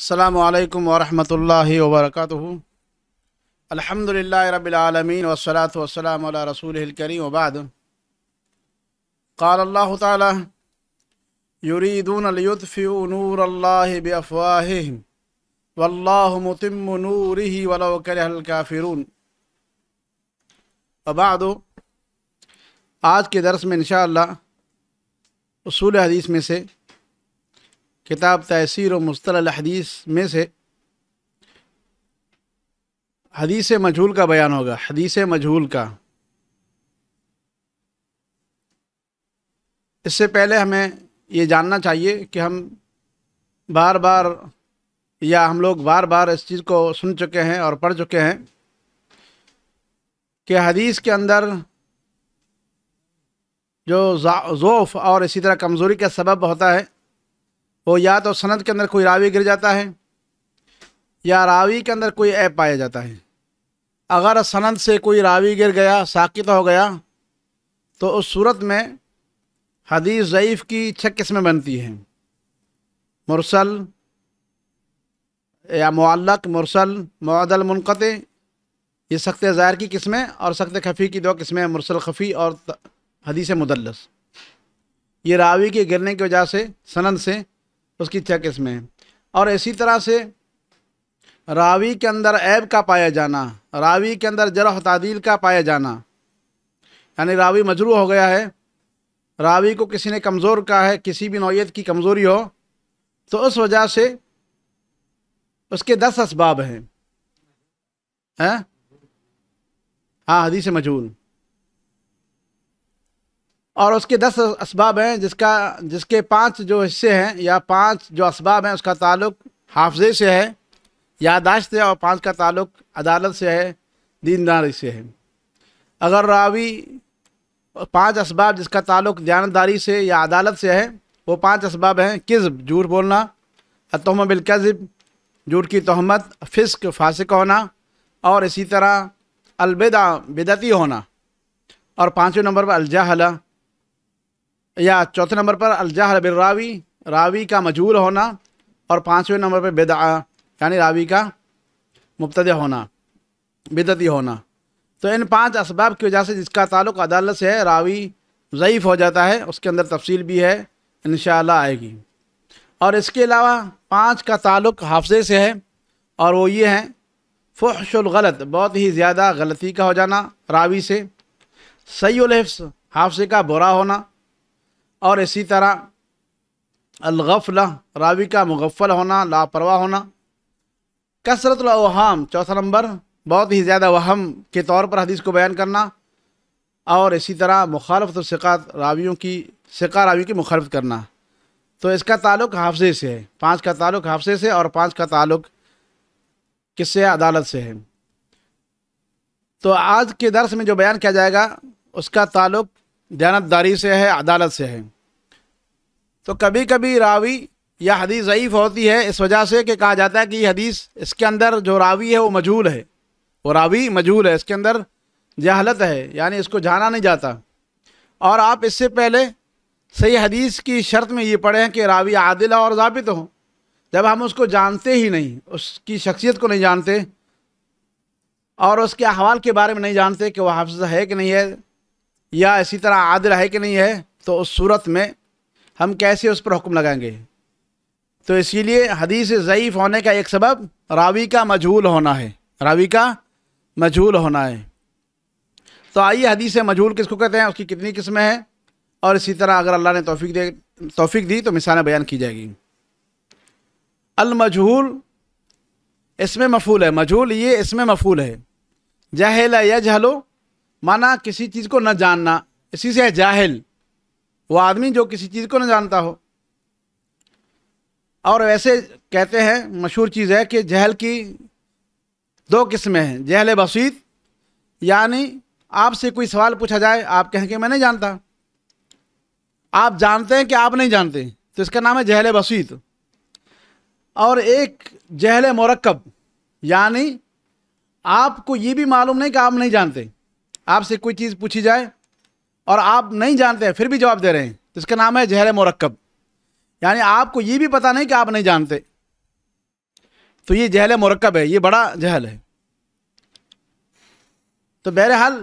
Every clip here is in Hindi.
अल्लाम वरहमल वर्क अलहमदिल्ला रबालमीन वसलात वसलाम रसूलकरी वबाद قال الله تعالى يريدون ليطفئوا نور الله بأفواههم والله متم نوره ولو كره الكافرون अबाद आज के दरस में इन असूल हदीस में से किताब तहसीर और मुस्तल हदीस में से हदीस मजहूल का बयान होगा हदीस मजहूल का इससे पहले हमें ये जानना चाहिए कि हम बार बार या हम लोग बार बार इस चीज़ को सुन चुके हैं और पढ़ चुके हैं कि हदीस के अंदर जो ज़ोफ़ और इसी तरह कमज़ोरी का सबब होता है वो या तो सनत के अंदर कोई रावी गिर जाता है या रावी के अंदर कोई ऐप पाया जाता है अगर सनत से कोई रावी गिर गया साकित हो गया तो उस सूरत में हदीस ज़यीफ़ की छः किस्में बनती हैं मुरसल या मल्लक मुरसल मदल मुनक़ ये सख्त ज़ाहिर की किस्में और सख्त खफ़ी की दो किस्में मुरसल खफ़ी और हदीस मुदलस ये रावी के गिरने की वजह से सनद से उसकी चेक इसमें और इसी तरह से रावी के अंदर ऐब का पाया जाना रावी के अंदर जरह तदील का पाया जाना यानी रावी मजरू हो गया है रावी को किसी ने कमज़ोर कहा है किसी भी नौीय की कमज़ोरी हो तो उस वजह से उसके दस इसबाब हैं हाँ हदीस मजहूल और उसके दस इसबाब हैं जिसका जिसके पांच जो हिस्से हैं या पांच जो इसबाब हैं उसका ताल्लुक हाफजे से है यादाश्त है और पांच का ताल्लुक अदालत से है दीनदारी से है अगर रावी पांच इसबाब जिसका ताल्लुक दयानतदारी से या अदालत से है वो पांच इसबाब हैं किज्ब झूठ बोलना अतम बिलकज़ब झूठ की तहमत फ़िस्क फासिक होना और इसी तरह अलबदा बिदती होना और पाँचवें नंबर पर अलजहला या चौथे नंबर पर अलजहर बिर्रावी रावी का मजहूल होना और पाँचवें नंबर पर बेद यानी रावी का मुबतद होना बिदती होना तो इन पांच इसबाब की वजह से जिसका ताल्लुक अदालत से है रावी ज़यीफ़ हो जाता है उसके अंदर तफसील भी है इन आएगी और इसके अलावा पाँच का ताल्लुक हाफजे से है और वो ये हैं फ़हशलगलत बहुत ही ज़्यादा गलती का हो जाना रावी से सही हाफजे का बुरा होना और इसी तरह अलगफला रावी का मुगफ़ल होना लापरवाह होना कसरतलहाम चौथा नंबर बहुत ही ज़्यादा वहम के तौर पर हदीस को बयान करना और इसी तरह मुखालफत शिकात रावियों की शिका रावी की मुखालफ करना तो इसका ताल्लुक हाफजे से है पाँच का ताल्लुक हाफजे से और पाँच का ताल्लुक किससे अदालत से है तो आज के दरस में जो बयान किया जाएगा उसका ताल्लुक जानतदारी से है अदालत से है तो कभी कभी रावी यह हदीस ज़यीफ़ होती है इस वजह से कि कहा जाता है कि हदीस इसके अंदर जो रावी है वो मजहूल है वो रावी मजहूल है इसके अंदर जहालत है यानी इसको जाना नहीं जाता और आप इससे पहले सही हदीस की शर्त में ये पढ़े हैं कि रावी आदिल और जबित हों जब हम उसको जानते ही नहीं उसकी शख्सियत को नहीं जानते और उसके अहवाल के बारे में नहीं जानते कि वह हाफज है कि नहीं है या इसी तरह आदिल है कि नहीं है तो उस सूरत में हम कैसे उस पर हुक्म लगाएंगे तो इसीलिए हदीस ज़यीफ़ होने का एक सबब रावी का मजहूल होना है रावी का मजहूल होना है तो आइए हदीस मजहूल किसको कहते हैं उसकी कितनी किस्में हैं और इसी तरह अगर अल्लाह ने तोफ़ी दे तोफ़ी दी तो मिसाल बयान की जाएगी अलमजहूल इसमें मफूल है मजहूल ये इसमें मफूल है जहल जहलो माना किसी चीज़ को न जानना इसी से है जाहिल वो आदमी जो किसी चीज़ को न जानता हो और वैसे कहते हैं मशहूर चीज़ है कि जहल की दो किस्में हैं जहल बसीत यानी आपसे कोई सवाल पूछा जाए आप कहें कि मैं नहीं जानता आप जानते हैं कि आप नहीं जानते तो इसका नाम है जहल बसीत और एक जहल मरकब यानी आपको ये भी मालूम नहीं कि आप नहीं जानते आपसे कोई चीज़ पूछी जाए और आप नहीं जानते हैं फिर भी जवाब दे रहे हैं तो इसका नाम है जहर मरकब यानी आपको ये भी पता नहीं कि आप नहीं जानते तो ये जहल मरकब है ये बड़ा जहल है तो बहरहाल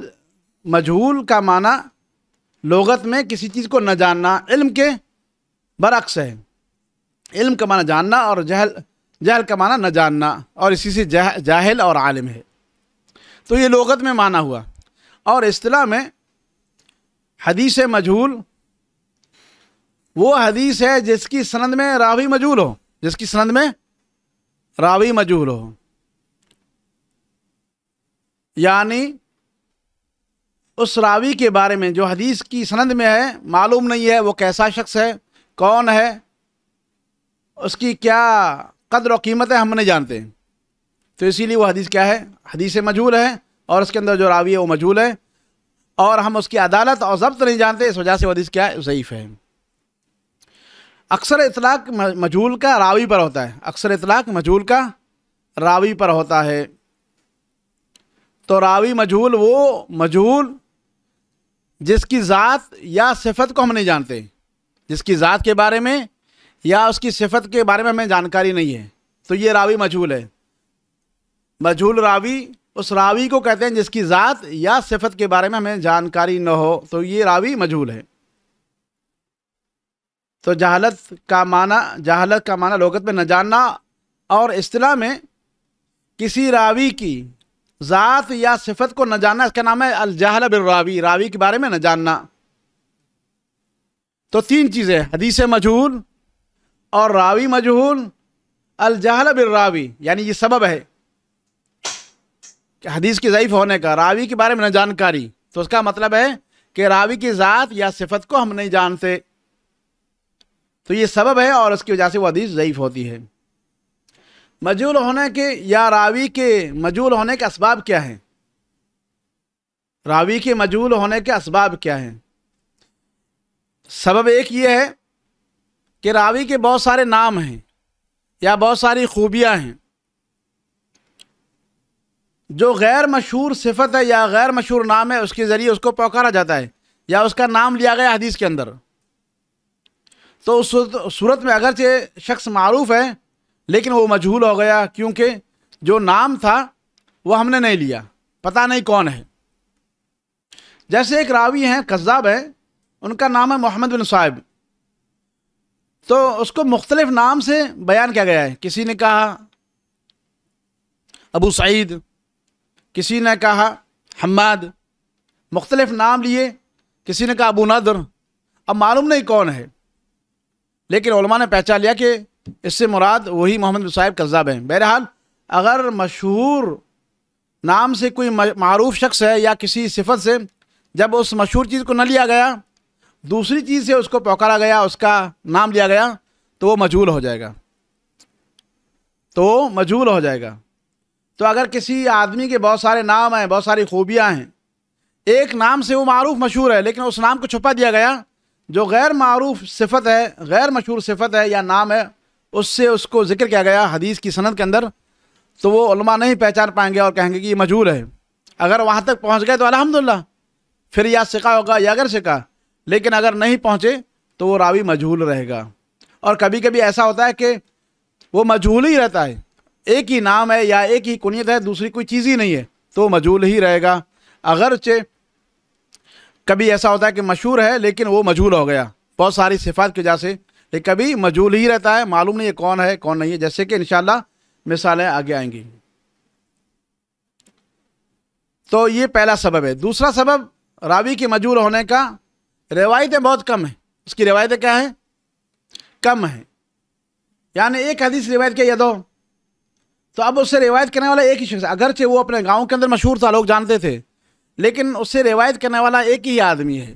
मजहूल का माना लोगत में किसी चीज़ को न जानना इल्म के बरक्स है इल्म का माना जानना और जहल जहल का माना न जानना और इसी से जाह, जाहिल और आलिम है तो ये लोगत में माना हुआ और असलाह में हदीस मजहूल वो हदीस है जिसकी सनद में रावी मजहूल हो जिसकी सनद में रावी मजहूल हो यानी उस रावी के बारे में जो हदीस की सनद में है मालूम नहीं है वो कैसा शख्स है कौन है उसकी क्या कदर और कीमत है हम नहीं जानते तो इसीलिए वो हदीस क्या है हदीस मजहूल है और उसके अंदर जो रावी है वो मजूल है और हम उसकी अदालत और जब्त नहीं जानते इस वजह से वदीस क्या है ज़यीफ़ है अक्सर इतलाक मजूल का रावी पर होता है अक्सर इतलाक मजूल का रावी पर होता है तो रावी मजहूल वो मजहूल जिसकी ज़ात या सिफत को हम नहीं जानते जिसकी ज़ात के बारे में या उसकी सिफत के बारे में हमें जानकारी नहीं है तो ये रावी मजहूल है मजहूल रावी उस रावी को कहते हैं जिसकी ज़ात या सिफत के बारे में हमें जानकारी न हो तो ये रावी मजहूल है तो जहालत का माना जहालत का माना लोगत में न जानना और अतलाह में किसी रावी की ज़ात या सिफत को न जानना इसका नाम है अलजहल बिलरावी रावी के बारे में न जानना तो तीन चीज़ें हदीस मजहूल और रावी मजहूल अलजहल बिलरावी यानी ये सबब है हदीस के ज़यीफ़ होने का रावी के बारे में न जानकारी तो उसका मतलब है कि रावी की ज़ात या सिफत को हम नहीं जानते तो ये सबब है और उसकी वजह से वो हदीस ज़यीफ़ होती है मजूल होने के या रावी के मजूल होने के इसबाब क्या हैं रावी के मजूल होने के इसबाब क्या हैं सबब एक ये है कि रावी के बहुत सारे नाम हैं या बहुत सारी खूबियाँ हैं जो गैर मशहूर सिफत है या गैर मशहूर नाम है उसके ज़रिए उसको पकारा जाता है या उसका नाम लिया गया हदीस के अंदर तो उस सूरत में अगरचे शख्स मरूफ है लेकिन वो मजहूल हो गया क्योंकि जो नाम था वो हमने नहीं लिया पता नहीं कौन है जैसे एक रावी हैं कज़ाब हैं उनका नाम है मोहम्मद बिन साहिब तो उसको मुख्तलिफ नाम से बयान किया गया है किसी ने कहा अबू सईद किसी ने कहा हमाद मुख्तलिफ नाम लिए किसी ने कहा अबू नदर अब मालूम नहीं कौन है लेकिन ने पहचान लिया कि इससे मुराद वही मोहम्मद साहिब कज़ाब हैं बहरहाल अगर मशहूर नाम से कोई मरूफ शख्स है या किसी सिफत से जब उस मशहूर चीज़ को न लिया गया दूसरी चीज़ से उसको पकड़ा गया उसका नाम लिया गया तो वो मजूल हो जाएगा तो मजूल हो जाएगा तो अगर किसी आदमी के बहुत सारे नाम हैं बहुत सारी खूबियाँ हैं एक नाम से वो मरूफ मशहूर है लेकिन उस नाम को छुपा दिया गया जो गैर मरूफ सिफत है गैर मशहूर सिफत है या नाम है उससे उसको जिक्र किया गया हदीस की सनत के अंदर तो वो उलमा नहीं पहचान पाएंगे और कहेंगे कि ये मजहूर है अगर वहाँ तक पहुँच गए तो अलहमदिल्ला फिर या सिका होगा या अगर सिका लेकिन अगर नहीं पहुँचे तो वो रावी मजहूल रहेगा और कभी कभी ऐसा होता है कि वो मजहूल ही रहता है एक ही नाम है या एक ही कुनियत है दूसरी कोई चीज़ ही नहीं है तो मजूल ही रहेगा अगरचे कभी ऐसा होता है कि मशहूर है लेकिन वो मजूल हो गया बहुत सारी सिफात की वजह से लेकिन कभी मजूल ही रहता है मालूम नहीं है कौन है कौन नहीं है जैसे कि इन मिसालें आगे आएंगी तो ये पहला सबब है दूसरा सबब रावी के मजूल होने का रिवायतें बहुत कम हैं उसकी रिवायतें क्या हैं कम हैं यानी एक हदीस रिवायत के यदो तो अब उससे रिवायत करने वाला एक ही शख्स अगरचे वो अपने गाँव के अंदर मशहूर था लोग जानते थे लेकिन उससे रिवायत करने वाला एक ही आदमी है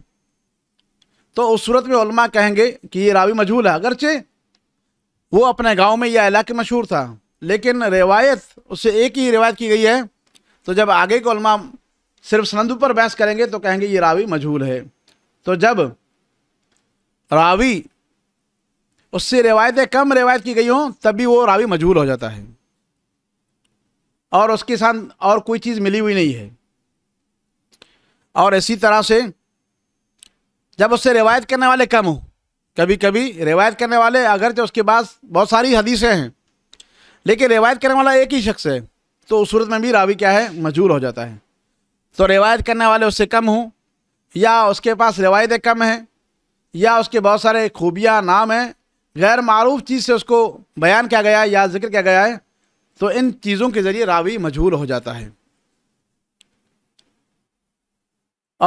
तो उस सूरत में कहेंगे कि ये रावी मजहूल है अगरचे वो अपने गांव में या इलाके मशहूर था लेकिन रिवायत उससे एक ही रिवायत की गई है तो जब आगे के उलमा सिर्फ सनंदू पर बहस करेंगे तो कहेंगे ये रावी मजहूल है तो जब रावी उससे रिवायतें कम रिवायत की गई हों तभी वो रावी मजहूल हो जाता है और उसके साथ और कोई चीज़ मिली हुई नहीं है और इसी तरह से जब उससे रिवायत करने वाले कम हो कभी कभी रिवायत करने वाले अगर जो उसके पास बहुत सारी हदीसें हैं लेकिन रिवायत करने वाला एक ही शख्स है तो उस सूरत में भी रावी क्या है मजबूर हो जाता है तो रिवायत करने वाले उससे कम हों या उसके पास रिवायतें कम हैं या उसके बहुत सारे खूबियाँ नाम हैं गैर मरूफ चीज़ से उसको बयान किया गया है या जिक्र किया गया है तो इन चीज़ों के ज़रिए रावी मजहूल हो जाता है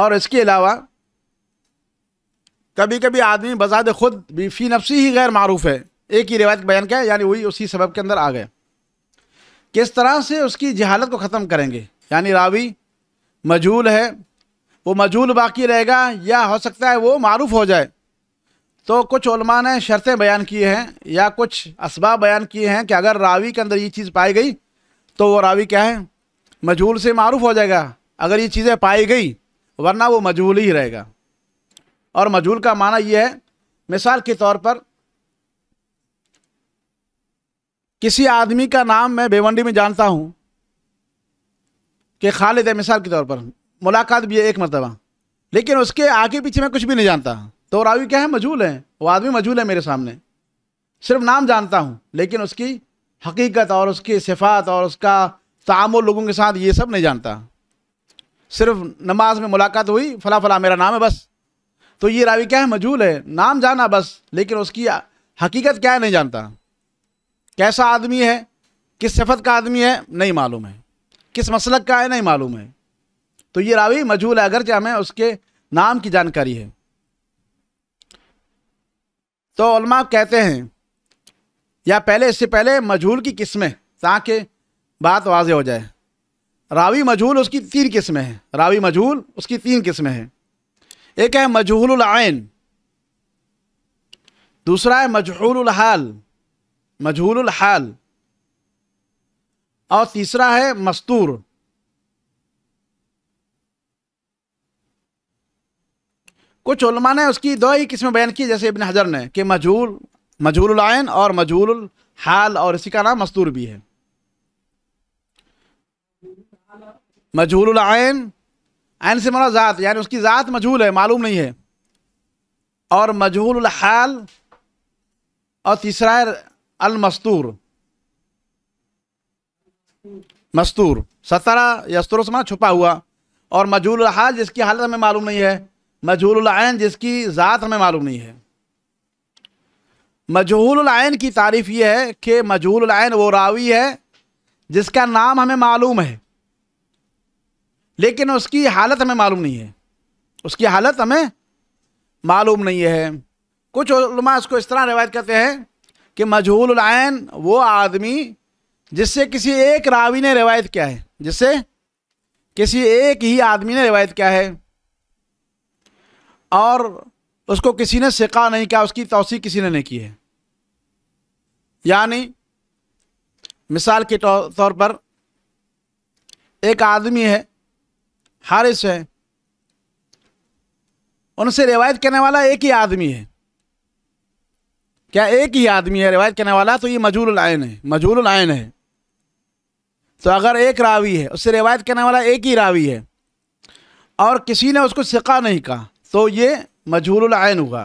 और इसके अलावा कभी कभी आदमी बजाद खुद भी फ़ी नफसी ही गैर मारूफ है एक ही रिवायत बयान किया यानी वही उसी सबब के अंदर आ गए किस तरह से उसकी जहालत को ख़त्म करेंगे यानी रावी मजहूल है वो मजहूल बाकी रहेगा या हो सकता है वो मारूफ हो जाए तो कुछ उलमा ने शर्तें बयान की हैं या कुछ इसबाब बयान किए हैं कि अगर रावी के अंदर ये चीज़ पाई गई तो वो रावी क्या है मजहूल से मारूफ हो जाएगा अगर ये चीज़ें पाई गई वरना वो मजहूल ही रहेगा और मजहूल का माना ये है मिसाल के तौर पर किसी आदमी का नाम मैं बेवंडी में जानता हूँ कि खालिद है मिसाल के तौर पर मुलाकात भी है एक मरतबा लेकिन उसके आगे पीछे मैं कुछ भी नहीं जानता तो रावी क्या है मजूल है वो आदमी मजूल है मेरे सामने सिर्फ नाम जानता हूँ लेकिन उसकी हकीकत और उसकी सिफात और उसका ताम लोगों के साथ ये सब नहीं जानता सिर्फ नमाज में मुलाकात हुई फला फला मेरा नाम है बस तो ये रावी क्या है मजूल है नाम जाना बस लेकिन उसकी हकीकत क्या है नहीं जानता कैसा आदमी है किस सिफत का आदमी है नहीं मालूम है किस मसलक का है नहीं मालूम है तो ये रावी मजूल है अगरचे हमें उसके नाम की जानकारी है तो उलमा कहते हैं या पहले इससे पहले मजहूल की किस्में ताकि बात वाज हो जाए रावी मजहूल उसकी तीन किस्में हैं रावी मजहूल उसकी तीन किस्में हैं एक है मजहूलान दूसरा है मजहूलहाल मजहूलहाल और तीसरा है मस्तूर कुछ उलमा ने उसकी दो ही किस्में बयान की जैसे इबन हजर ने कि मजहूल आयन और मजहूल हाल और इसी का नाम मस्तूर भी है मजहूल आयन आयन से मरा मतलब ज़ात यानी उसकी ज़ात मजहूल है मालूम नहीं है और मजहूल हाल और तीसरा अलमस्तूर मस्तूर सतरा यस्तुर से मतलब छुपा हुआ और मजहूल हाल जिसकी हालत हमें मालूम नहीं है मजहूलैन जिसकी ज़ात हमें मालूम नहीं है मजहूलैन की तारीफ़ यह है कि मजहूलैन वो रावी है जिसका नाम हमें मालूम है लेकिन उसकी हालत हमें मालूम नहीं है उसकी हालत हमें मालूम नहीं है कुछ उसको इसको इस तरह रिवायत करते हैं कि मजहूलैन वो आदमी जिससे किसी एक रावी ने रिवायत किया है जिससे किसी एक ही आदमी ने रिवायत किया है और उसको किसी ने सिका नहीं किया उसकी तोसी किसी ने नहीं की है यानी मिसाल के तौर पर एक आदमी है हारिस है उनसे रिवायत करने वाला एक ही आदमी है क्या एक ही आदमी है रिवायत करने वाला तो ये मजूल आयन है मजूल आयन है तो अगर एक रावी है उससे रिवायत करने वाला एक ही रावी है और किसी ने उसको सिका नहीं कहा तो ये मजहूलआन हुआ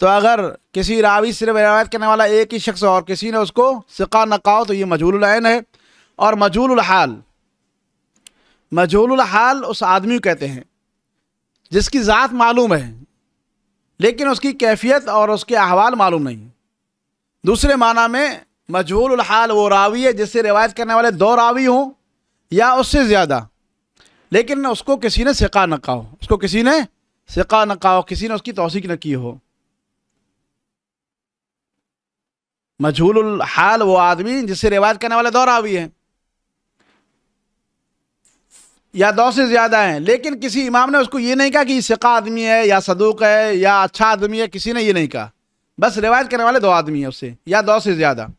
तो अगर किसी रावी से रिवायत करने वाला एक ही शख्स और किसी ने उसको सिका नकाओ तो ये मजहूलआन है और मजहूलहाल मजहूलहाल उस आदमी को कहते हैं जिसकी ज़ात मालूम है लेकिन उसकी कैफियत और उसके अहवाल मालूम नहीं दूसरे माना में मजहूलहाल वो रावी है जिससे रिवायत करने वाले दो रावी हों या उससे ज़्यादा लेकिन उसको किसी ने सिका न कहा उसको किसी ने सिका न कहा किसी ने उसकी तोसीक न की हो मजहूल हाल वो आदमी जिससे रिवाज करने वाले दो रावी है या दो से ज़्यादा हैं लेकिन किसी इमाम ने उसको ये नहीं कहा कि सिका आदमी है या सदूक है या अच्छा आदमी है किसी ने ये नहीं कहा बस रिवाज करने वाले दो आदमी हैं उससे या दो से ज़्यादा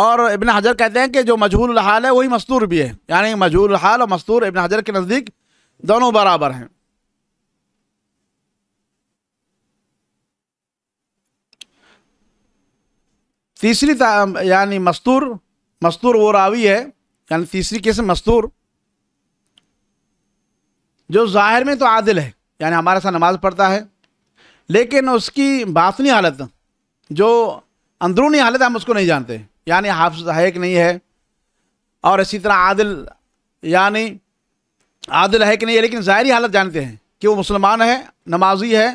और इबन हजर कहते हैं कि जो मजहूल हाल है वही मस्तूर भी है यानी मजहूल हाल और मस्तूर इबन हजर के नज़दीक दोनों बराबर हैं तीसरी यानी मस्तूर मस्तूर वो रावी है यानी तीसरी किस्म मस्तूर जो ज़ाहिर में तो आदिल है यानी हमारे साथ नमाज़ पढ़ता है लेकिन उसकी बातनी हालत जो अंदरूनी हालत हम उसको नहीं जानते यानी हाफ हैक नहीं है और इसी तरह आदिल यानी आदिल है कि नहीं है लेकिन ज़ाहरी हालत जानते हैं कि वो मुसलमान है नमाजी है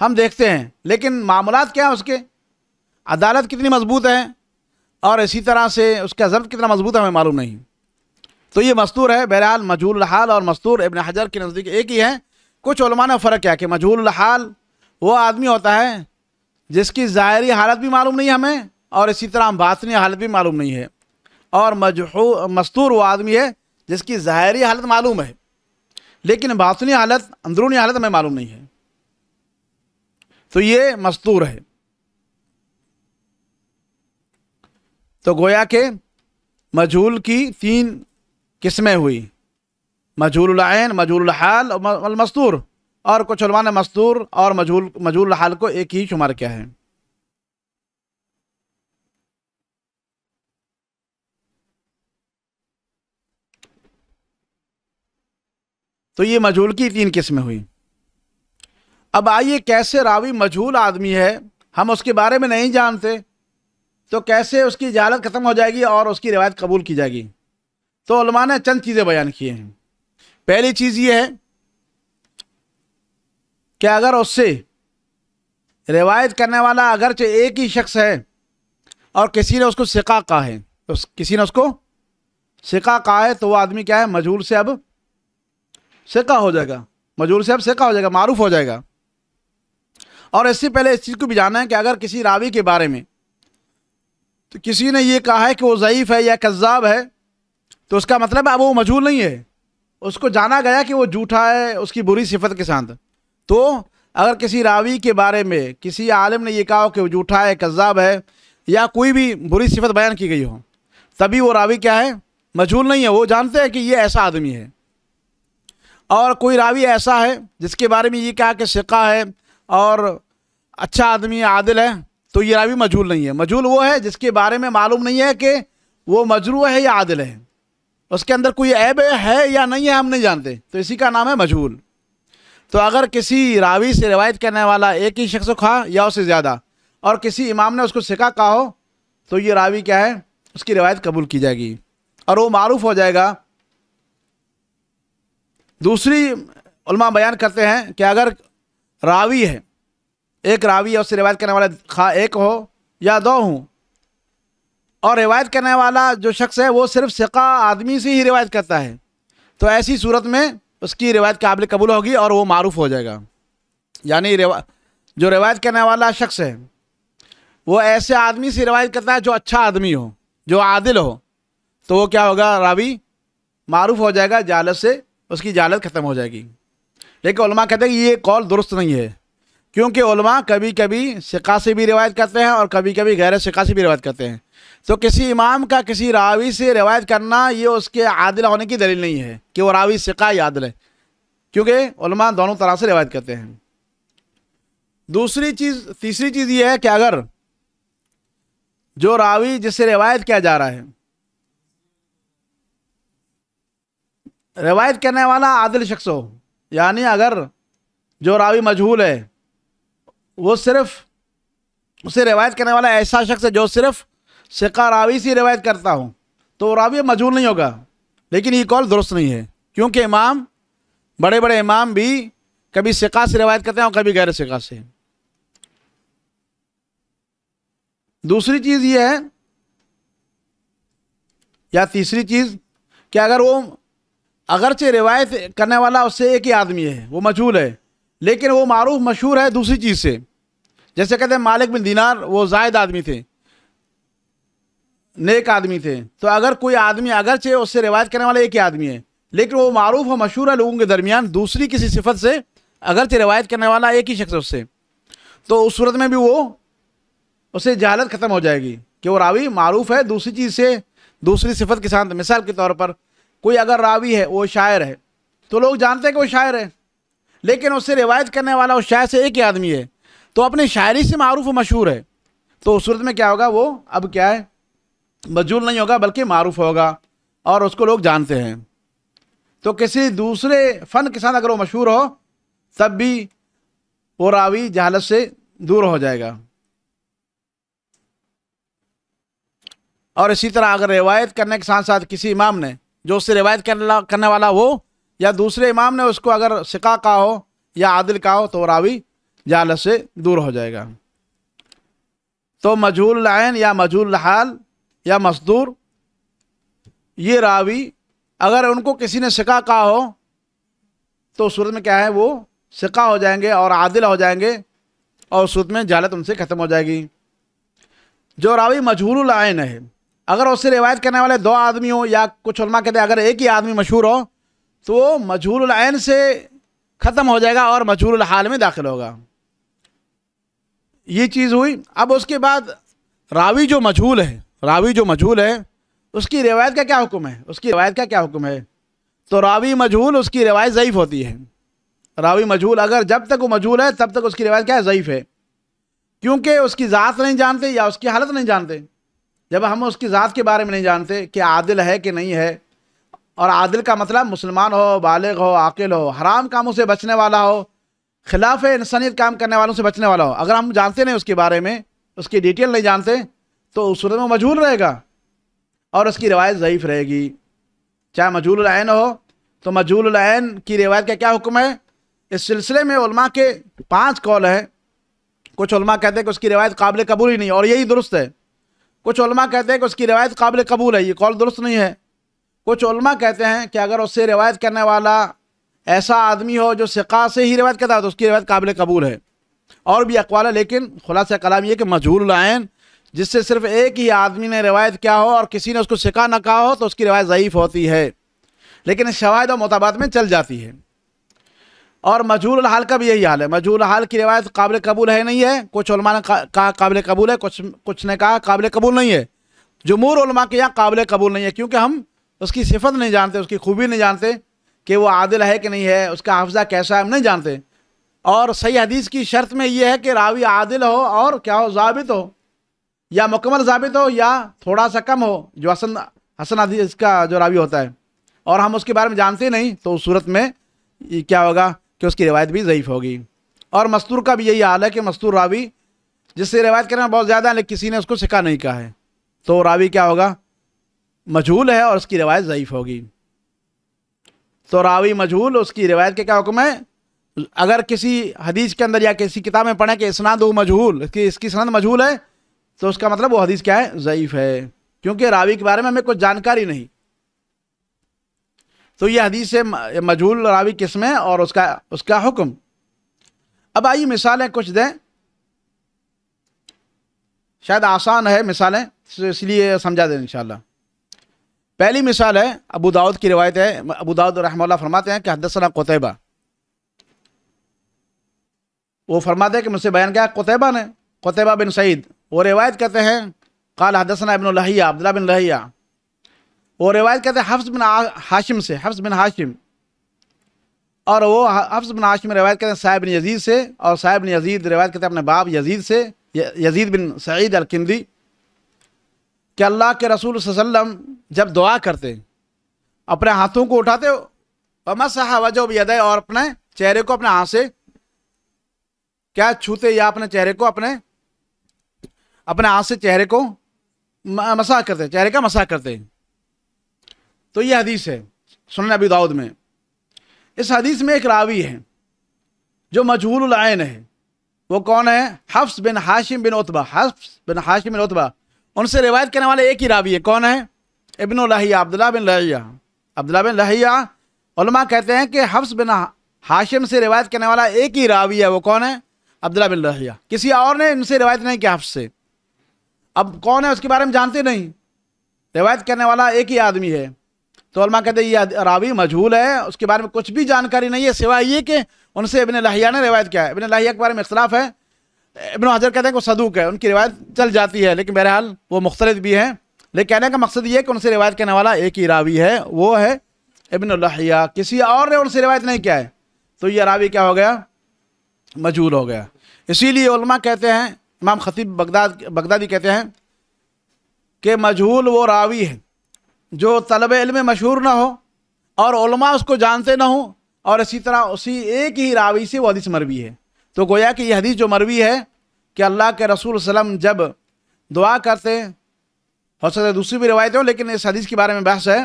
हम देखते हैं लेकिन मामला क्या हैं उसके अदालत कितनी मजबूत है और इसी तरह से उसका जब्त कितना मजबूत है हमें मालूम नहीं तो ये मस्तूर है बहरहाल मजहूल हाल और मस्तूर इबन हजर के नज़दीक एक ही है कुछ उलमा ने फ़र्क क्या कि मजहूल हाल वो आदमी होता है जिसकी ज़ाहरी हालत भी मालूम नहीं हमें और इसी तरह बासनी हालत भी मालूम नहीं है और मजहू मस्तूर वो आदमी है जिसकी ज़ाहरी हालत मालूम है लेकिन बासनी हालत अंदरूनी हालत हमें मालूम नहीं है तो ये मस्तूर है तो गोया के मजहूल की तीन किस्में हुई मजहूलैन मजहूलहाल और मस्तूर और कुछ ने मस्तूर और मजहूल मजहूल हाल को एक ही शुमार किया है तो ये मजहूल की तीन किस्में हुई अब आइए कैसे रावी मजहूल आदमी है हम उसके बारे में नहीं जानते तो कैसे उसकी इजालत ख़त्म हो जाएगी और उसकी रिवायत कबूल की जाएगी तो ने चंद चीज़ें बयान किए हैं पहली चीज़ ये है कि अगर उससे रिवायत करने वाला अगरचे एक ही शख्स है और किसी ने उसको सिका कहा है तो किसी ने उसको सिका कहा है तो वह आदमी क्या है मजहूल से अब सेका हो जाएगा मजूर से अब सेका हो जाएगा मारूफ हो जाएगा और इससे पहले इस चीज़ को भी जाना है कि अगर किसी रावी के बारे में तो किसी ने ये कहा है कि वो ज़यीफ़ है या कज़ाब है तो उसका मतलब अब वो मजहूल नहीं है उसको जाना गया कि वो झूठा है उसकी बुरी सिफत के साथ तो अगर किसी रावी के बारे में किसी आलम ने यह कहा हो कि वो झूठा है कज़ाब है या कोई भी बुरी सिफत बयान की गई हो तभी वो रावी क्या है मजहूल नहीं है वो जानते हैं कि ये ऐसा आदमी है और कोई रावी ऐसा है जिसके बारे में ये कहा कि सिक्का है और अच्छा आदमी आदिल है तो ये रावी मजहूल नहीं है मजहूल वो है जिसके बारे में मालूम नहीं है कि वो मजरू है या आदिल है उसके अंदर कोई ऐब है या नहीं है हम नहीं जानते तो इसी का नाम है मजहूल तो अगर किसी रावी से रिवायत करने वाला एक ही शख्स खा या उससे ज़्यादा और किसी इमाम ने उसको सिका कहा हो तो ये रावी क्या है उसकी रिवायत कबूल की जाएगी और वो मारूफ हो जाएगा दूसरी उलमा बयान करते हैं कि अगर रावी है एक रावी है उससे रिवायत करने वाला खा एक हो या दो हों और रिवायत करने वाला जो शख्स है वो सिर्फ सिका आदमी से ही रिवायत करता है तो ऐसी सूरत में उसकी रिवायत काबिल कबूल होगी और वो मरूफ हो जाएगा यानी रिवा जो रिवायत करने वाला शख्स है वो ऐसे आदमी से रिवायत करता है जो अच्छा आदमी हो जो आदिल हो तो वो क्या होगा रावी मारूफ हो जाएगा जालत से उसकी जालत ख़त्म हो जाएगी लेकिन उलमा कहते हैं कि ये कौल दुरुस्त नहीं है क्योंकि उलमा कभी कभी सिका से भी रिवायत करते हैं और कभी कभी गैर सिका से भी रिवायत करते हैं तो किसी इमाम का किसी रावी से रिवायत करना ये उसके आदिल होने की दलील नहीं है कि वो रावी सिका या आदिल है क्योंकि उलमा दोनों तरह से रिवायत करते हैं दूसरी चीज़ तीसरी चीज़ ये है कि अगर जो रावी जिससे रिवायत किया जा रहा है रवायत करने वाला आदिल शख्स हो यानी अगर जो रावी मजहूल है वो सिर्फ उसे रिवायत करने वाला ऐसा शख्स है जो सिर्फ सिका रावी से रिवायत करता हो तो रावी मजहूल नहीं होगा लेकिन ये कॉल दुरुस्त नहीं है क्योंकि इमाम बड़े बड़े इमाम भी कभी सिका से रिवायत करते हैं और कभी गैर सिका से दूसरी चीज़ ये है या तीसरी चीज़ कि अगर वो अगरचे रिवायत करने वाला उससे एक ही आदमी है वो मजहूल है लेकिन वो मरूफ मशहूर है दूसरी चीज़ से जैसे कहते हैं मालिक बिन दीनार वो जायद आदमी थे नेक आदमी थे तो अगर कोई आदमी अगरचे उससे रिवायत करने वाला एक ही आदमी है लेकिन वो मरूफ और मशहूर है लोगों के दरमियान दूसरी किसी सिफत से अगरचे रिवायत करने वाला एक ही शख्स उससे तो उस सूरत में भी वो उसे जहालत ख़त्म हो जाएगी कि वो रावी मरूफ है दूसरी चीज़ से दूसरी सिफत के साथ मिसाल के तौर पर कोई अगर रावी है वो शायर है तो लोग जानते हैं कि वो शायर है लेकिन उससे रिवायत करने वाला उस शायर से एक ही आदमी है तो अपनी शायरी से मरूफ मशहूर है तो उस सूरत में क्या होगा वो अब क्या है मजूल नहीं होगा बल्कि मरूफ होगा और उसको लोग जानते हैं तो किसी दूसरे फ़न के साथ अगर वो मशहूर हो तब भी वो रावी जहालत से दूर हो जाएगा और इसी तरह अगर रिवायत करने के साथ साथ किसी इमाम ने जो उससे रिवायत करने वाला हो या दूसरे इमाम ने उसको अगर सिका का हो या आदिल का हो तो रावी जाल से दूर हो जाएगा तो मजहूल लाइन या मजहूल लहाल या मजदूर ये रावी अगर उनको किसी ने सिका का हो तो सूरत में क्या है वो सिका हो जाएंगे और आदिल हो जाएंगे और सूरत में जालत उनसे ख़त्म हो जाएगी जो रावी मजहूल आयन है अगर उससे रिवायत करने वाले दो आदमी हो या कुछ उलमा कहते अगर एक ही आदमी मशहूर हो तो वो मजहूर से ख़त्म हो जाएगा और मजहूर हाल में दाखिल होगा ये चीज़ हुई अब उसके बाद रावी जो मजहूल है रावी जो मजहूल है उसकी रिवायत का क्या हुक्म है उसकी रिवायत का क्या हुक्म है तो रावी मजहूल उसकी रिवायत ज़यीफ़ होती है रावी मजहूल अगर जब तक वो मजहूल है तब तक उसकी रिवायत क्या है ज़यीफ़ है क्योंकि उसकी ज़ात नहीं जानते या उसकी हालत नहीं जानते जब हम उसकी ज़ात के बारे में नहीं जानते कि आदिल है कि नहीं है और आदिल का मतलब मुसलमान हो बालग हो आकिल हो हराम कामों से बचने वाला हो खिलाफ इंसानियत काम करने वालों से बचने वाला हो अगर हम जानते नहीं उसके बारे में उसकी डिटेल नहीं जानते तो उस सूरत में मजहूल रहेगा और उसकी रिवायत ज़यीफ़ रहेगी चाहे मजहूलैन हो तो मजहूलैन की रिवायत का क्या हुक्म है इस सिलसिले में उलमा के पाँच कौल हैं कुछ उलमा कहते हैं कि उसकी रिवायत काबिल कबूल ही नहीं और यही दुरुस्त है कुछ उलमा कहते हैं कि उसकी रिवायत काबिल कबूल है ये कौल दुरुस्त नहीं है कुछ उलमा कहते हैं कि अगर उससे रिवायत करने वाला ऐसा आदमी हो जो सिका से ही रिवायत करता है तो उसकी रिवायत काबिल कबूल है और भी अकवाल है लेकिन खुलास कलाम ये कि मजहूल लाइन जिससे सिर्फ एक ही आदमी ने रिवायत किया हो और किसी ने उसको सिका न कहा हो तो उसकी रिवायत ज़यीफ़ होती है लेकिन शवायद और मुताबात में चल जाती है और मजहूर हाल का भी यही हाल है मजहूर हाल की रिवायत काबिल कबूल है नहीं है कुछ उलमा ने कहा काबिल कबूल है कुछ कुछ ने कहा काबिल कबूल नहीं है जमूर उलमा के यहाँ काबिल कबूल नहीं है क्योंकि हम उसकी सिफत नहीं जानते उसकी खूबी नहीं जानते कि वो आदिल है कि नहीं है उसका हाफजा कैसा है हम नहीं जानते और सही हदीस की शर्त में ये है कि रावी आदिल हो और क्या हो जबित हो या मुकमल जबित हो या थोड़ा सा कम हो जो हसन हसन हदीस का जो रावी होता है और हम उसके बारे में जानते नहीं तो उस सूरत में क्या होगा कि उसकी रिवायत भी ज़यीफ़ होगी और मस्तूर का भी यही हाल है कि मस्तूर रावी जिससे रिवायत करना बहुत ज़्यादा है लेकिन किसी ने उसको सिखा नहीं कहा है तो रावी क्या होगा मजहूल है और उसकी रिवायत ज़यीफ़ होगी तो रावी मजहूल उसकी रिवायत के क्या हुक्म है अगर किसी हदीस के अंदर या किसी किताब में पढ़ें कि इसनाद वो मजहूल इसकी इसकी सनद मजहूल है तो उसका मतलब वो हदीस क्या है ज़यीफ़ है क्योंकि रावी के बारे में हमें कुछ जानकारी नहीं तो यह हदीस मजहूल रावी किस्म है और उसका उसका हुक्म अब आइए मिसालें कुछ दें शायद आसान है मिसालें इसलिए समझा दें इंशाल्लाह पहली मिसाल है अबू दाऊद की रिवायत है अबू दाऊद रहमल्ला फरमाते हैं कि हदसना कुतैबा वो फरमाते हैं कि मुझसे बयान किया कुतैबा ने कुतैबा बिन सईद वो रिवायत कहते हैं काल हदसना इबन लहिया अब्दुल्ला बिन लहिया वो रिवायत कहते हैं हफ्स बिन हाशिम से हफ्स बिन हाशिम और वो हफ्स बिन हाशिम रिवायत कहते हैं साहिब बिन यजीद से और साहिब बिन यजीद रिवायत कहते हैं अपने बाप यजीद से यजीद बिन सईद अलकिंदी कि अल्लाह के रसूल वसम जब दुआ करते अपने हाथों को उठाते मसहा वजह यदय और अपने चेहरे को अपने हाथ से क्या छूते या अपने चेहरे को अपने अपने हाथ से चेहरे को मसाह करते चेहरे का मसाह करते हैं तो ये हदीस है सुन अबी दाऊद में इस हदीस में एक रावी है जो मजहूल आयन है वो कौन है हफ्स बिन हाशिम बिन उतबा हफ्स बिन हाशिम बिन उतबा उनसे रिवायत करने वाले एक ही रावी है कौन है इबन लहिया अब्दुल्ला बिन लहिया अब्दुल्ला बिन लहिया कहते हैं कि हफ्स बिन हाशिम से रिवायत करने वाला एक ही रावी है वो कौन है अब्दुल्ला बिन लहिया किसी और ने इनसे रिवायत नहीं किया हफ्स से अब कौन है उसके बारे में जानते नहीं रिवायत करने वाला एक ही आदमी है तो अलमा कहते हैं ये रावी मजहूल है उसके बारे में कुछ भी जानकारी नहीं है सिवाय ये कि उनसे इबन लाहिया ने रिवायत किया है इबन लाहिया के बारे में इख्तलाफ है इबन हजर कहते हैं कि सदूक है उनकी रिवायत चल जाती है लेकिन बहरहाल वो मुख्तलिफ भी हैं लेकिन कहने का मकसद ये है कि उनसे रिवायत करने वाला एक ही रावी है वो है इबन लाहिया किसी और ने उनसे रिवायत नहीं किया है तो ये रावी क्या हो गया मजहूल हो गया इसीलिए उलमा कहते हैं इमाम खतीब बगदाद बगदादी कहते हैं कि मजहूल वो रावी है जो तलब इल्म मशहूर ना हो और उलमा उसको जानते ना हो और इसी तरह उसी एक ही रावी से वो हदीस मरवी है तो गोया कि यह हदीस जो मरवी है कि अल्लाह के रसूल वसलम जब दुआ करते हो सकते दूसरी भी रिवायतें हो लेकिन इस हदीस के बारे में बहस है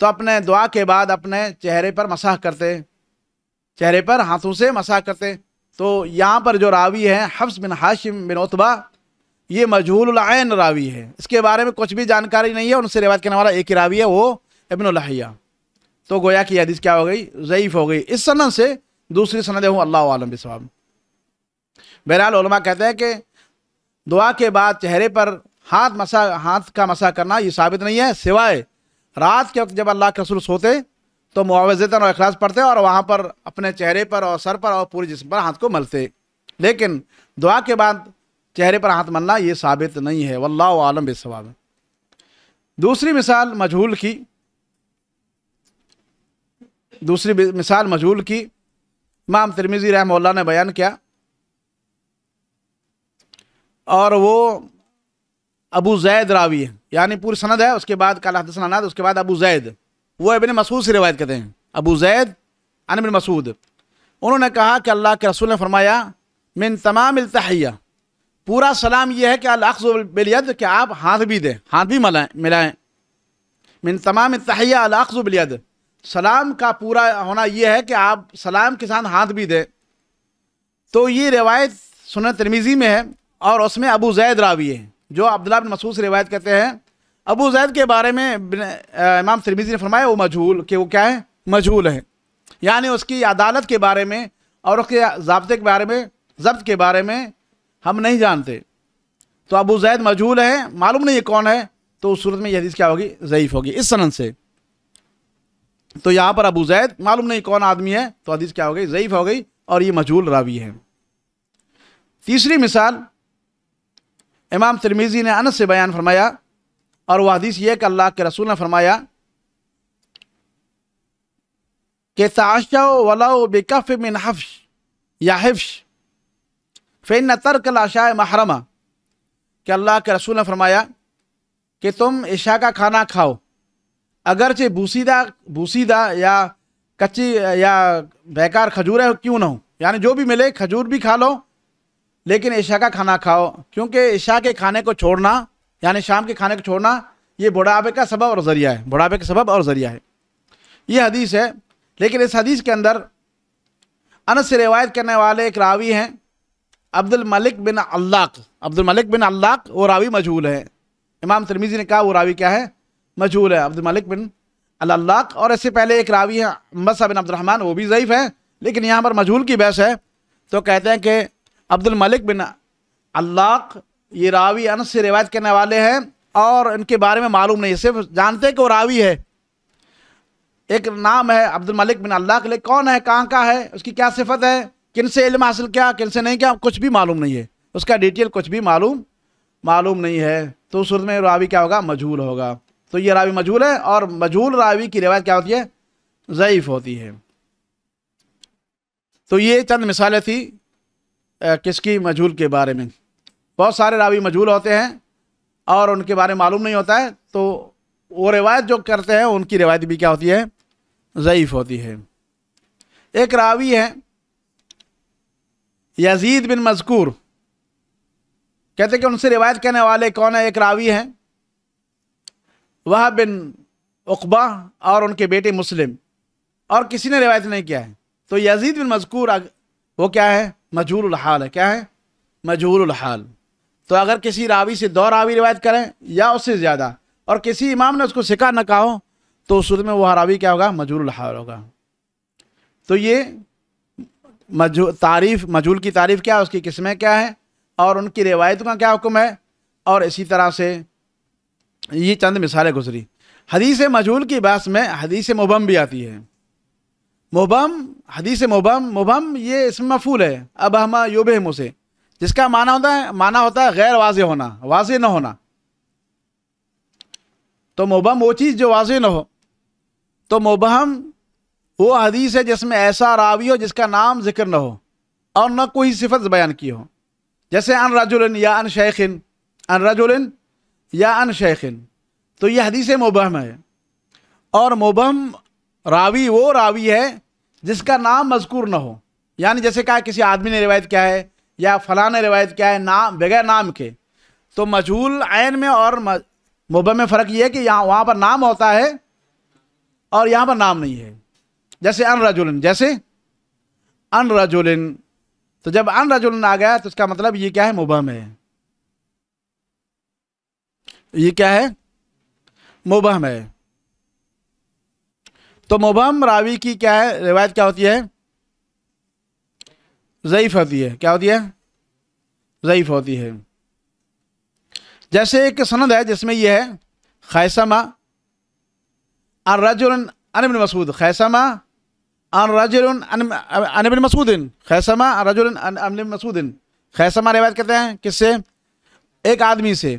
तो अपने दुआ के बाद अपने चेहरे पर मसाह करते चेहरे पर हाथों से मसाह करते तो यहाँ पर जो रावी हैं हफ्स बिन हाशिम बिन उतबा ये मजहूलैन रावी है इसके बारे में कुछ भी जानकारी नहीं है उनसे रिवायत करने वाला एक ही रावी है वो इबन लहिया तो गोया की हदीस क्या हो गई ज़यीफ़ हो गई इस सनत से दूसरी सनद हूँ अल्लाह आलम बसवाब बहरहाल कहते हैं कि दुआ के बाद चेहरे पर हाथ मसा हाथ का मसा करना ये साबित नहीं है सिवाय रात के वक्त जब अल्लाह के रसूल सोते तो मुआवजेता और अखलास पढ़ते और वहाँ पर अपने चेहरे पर और सर पर और पूरे जिसम पर हाथ को मलते लेकिन दुआ के बाद चेहरे पर हाथ मलना ये साबित नहीं है वल्ला आलम बेसवाब दूसरी मिसाल मजहूल की दूसरी मिसाल मजहूल की माम तिरमिज़ी रहमल्ला ने बयान किया और वो अबू जैद रावी है यानी पूरी सनद है उसके बाद काला हदसनाद उसके बाद अबू जैद वो अबिन मसूद से रिवायत करते हैं अबू जैद अनबिन मसूद उन्होंने कहा कि अल्लाह के रसूल ने फरमाया मिन तमाम तहैया पूरा सलाम यह है कि अलाखबिलियद कि आप हाथ भी दें हाथ भी मलाएँ मिलाएँ मिन तमाम तहिया अलाखबिलियद सलाम का पूरा होना यह है कि आप सलाम के साथ हाथ भी दें तो ये रिवायत सुन तरमीज़ी में है और उसमें अबू जैद रावी है जो अब्दुल्ला बिन मसूद से रिवायत कहते हैं अबू जैद के बारे में इमाम तरमीज़ी ने फरमाया वो मजहूल कि वो क्या है मजहूल है यानी उसकी अदालत के बारे में और उसके जबते के बारे में जब्त के बारे में हम नहीं जानते तो अबू जैद मजहूल हैं मालूम नहीं ये कौन है तो उस सूरत में यह हदीस क्या होगी ज़यीफ़ होगी इस सनन से तो यहाँ पर अबू जैद मालूम नहीं कौन आदमी है तो हदीस क्या हो गई ज़यीफ़ हो गई और ये मजहूल रावी है तीसरी मिसाल इमाम तिरमीज़ी ने अनस से बयान फरमाया और वह हदीस ये कि अल्लाह के रसूल ने फरमाया कि ताशा वलाओ बेकफ़ मिन हफ्श या हफ्श फ़िन तर्क लाशा महरमा कि अल्लाह के रसूल ने फरमाया कि तुम ईशा का खाना खाओ अगरचे बूसीदा भूसीदा या कच्ची या बेकार खजूर है क्यों ना हो यानी जो भी मिले खजूर भी खा लो लेकिन ईशा का खाना खाओ क्योंकि इशा के खाने को छोड़ना यानी शाम के खाने को छोड़ना ये बुढ़ापे का सबब और ज़रिया है बुढ़ापे का सबब और ज़रिया है ये हदीस है लेकिन इस हदीस के अंदर अनस से रिवायत करने वाले एक रावी हैं अब्दुल मलिक बिन अल्लाक अब्दुल मलिक बिन अल्लाक वो रावी मजहूल है इमाम तिरमिजी ने कहा वो रावी क्या है मजहूल है अब्दुल मलिक बिन अल्लाक और इससे पहले एक रावी है मसा बिन अब्दुलरहमान वो भी ज़यीफ़ हैं लेकिन यहाँ पर मजहूल की बहस है तो कहते हैं कि अब्दुल मलिक बिन अल्लाक ये रावी अनस से रिवायत करने वाले हैं और इनके बारे में मालूम नहीं सिर्फ जानते कि वो रावी है एक नाम है अब्दुल मलिक बिन अल्लाह के लिए कौन है कहाँ का है उसकी क्या सिफत है किन से इल्म हासिल किया किन से नहीं किया कुछ भी मालूम नहीं है उसका डिटेल कुछ भी मालूम मालूम नहीं है तो उस सूरत में रावी क्या होगा मजहूल होगा तो ये रावी मजहूल है और मजहूल रावी की रिवायत क्या होती है ज़यीफ़ होती है तो ये चंद मिसालें थी किसकी मजहूल के बारे में बहुत सारे रावी मजहूल होते हैं और उनके बारे में मालूम नहीं होता है तो वो रिवायत जो करते हैं उनकी रिवायत भी क्या होती है ज़यीफ़ होती है एक रावी है यजीद बिन मजकूर कहते कि उनसे रिवायत करने वाले कौन है एक रावी हैं वह बिन उकबा और उनके बेटे मुस्लिम और किसी ने रिवायत नहीं किया है तो यजीद बिन मजकूर वो क्या है मजहूर हाल है क्या है मजहूर हाल तो अगर किसी रावी से दो रावी रिवायत करें या उससे ज़्यादा और किसी इमाम ने उसको सिका न कहा हो तो उस सूरत में वह रावी क्या होगा मजहूर हाल होगा तो ये मजू तारीफ मजूल की तारीफ़ क्या है उसकी किस्में क्या हैं और उनकी रिवायत का क्या हुक्म है और इसी तरह से ये चंद मिसालें गुजरी हदीस मजूल की बास में हदीस मुबम भी आती है मुबम हदीस मुबम मुबम ये इसम मफूल है अब हम युब मुसे जिसका माना होता है माना होता है गैर वाज होना वाज न होना तो मुबम वो चीज़ जो वाज न हो तो मुबहम वो हदीस है जिसमें ऐसा रावी हो जिसका नाम जिक्र न हो और न कोई सिफत बयान की हो जैसे अन रजुलन या अन शेखिन अन रजुलन या अन शेखिन तो यह हदीस मुबहम है और मुबहम रावी वो रावी है जिसका नाम मजकूर न हो यानी जैसे कहा किसी आदमी ने रिवायत क्या है या फला ने रिवायत क्या है नाम बगैर नाम के तो मजहूल आयन में और मुबह में फ़र्क ये है कि यहाँ वहाँ पर नाम होता है और यहाँ पर नाम नहीं है जैसे अन जैसे अनराजोलिन तो जब अन आ गया तो इसका मतलब ये क्या है मुबहम है ये क्या है मुबहम है तो मुबहम रावी की क्या है रिवायत क्या होती है ज़यीफ़ होती है क्या होती है ज़यीफ़ होती है जैसे एक सनद है जिसमें यह है खैसमा अर्रजुल अनबिन मसूद खैसमा अन रजुल अनबिन मसूदिन खैसमा रजुल अनबिन मसूदिन खैसमा रिवायत कहते हैं किससे एक आदमी से